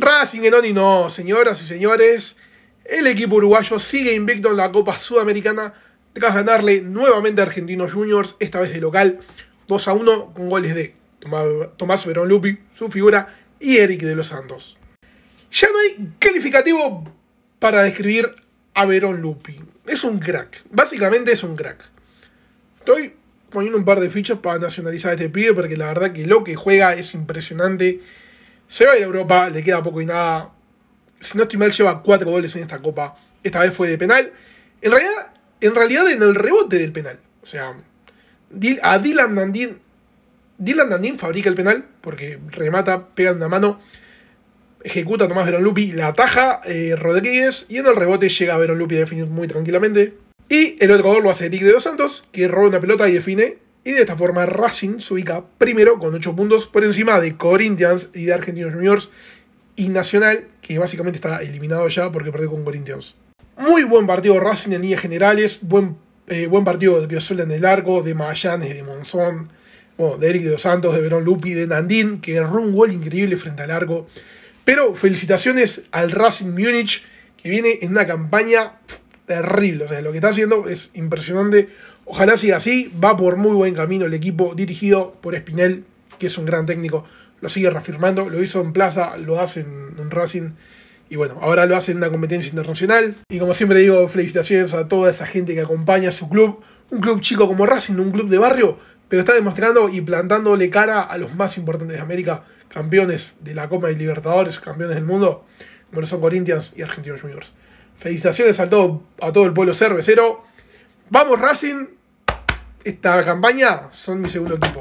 Racing en no, señoras y señores. El equipo uruguayo sigue invicto en la Copa Sudamericana tras ganarle nuevamente a Argentinos Juniors, esta vez de local, 2 a 1 con goles de Tomás Verón Lupi, su figura, y Eric de los Santos. Ya no hay calificativo para describir a Verón Lupi. Es un crack, básicamente es un crack. Estoy poniendo un par de fichas para nacionalizar a este pibe porque la verdad que lo que juega es impresionante se va a ir a Europa, le queda poco y nada. Si no estoy mal, lleva cuatro goles en esta copa. Esta vez fue de penal. En realidad, en realidad en el rebote del penal. O sea, a Dylan Nandín... Dylan Nandín fabrica el penal porque remata, pega en la mano, ejecuta a Tomás Lupi, la ataja eh, Rodríguez y en el rebote llega Lupi a definir muy tranquilamente. Y el otro gol lo hace Eric de los Santos, que roba una pelota y define y de esta forma Racing se ubica primero con 8 puntos por encima de Corinthians y de Argentinos Juniors y Nacional, que básicamente está eliminado ya porque perdió con Corinthians. Muy buen partido Racing en líneas generales, buen, eh, buen partido de Piozola en el largo, de Magallanes, de Monzón, de Eric de los Santos, de Verón Lupi, de Nandín, que erró un gol increíble frente al largo. Pero felicitaciones al Racing Múnich, que viene en una campaña terrible. O sea, lo que está haciendo es impresionante. Ojalá siga así. Va por muy buen camino el equipo dirigido por Espinel, que es un gran técnico. Lo sigue reafirmando. Lo hizo en Plaza, lo hace en, Racing. Y bueno, ahora lo hace en una competencia internacional. Y como siempre digo, felicitaciones a toda esa gente que acompaña a su club. Un club chico como Racing, un club de barrio, pero está demostrando y plantándole cara a los más importantes de América, campeones de la Copa de Libertadores, campeones del mundo, como son Corinthians y Argentinos Juniors. Felicitaciones a todo, a todo el pueblo cervecero. Vamos Racing. Esta campaña son mi segundo equipo.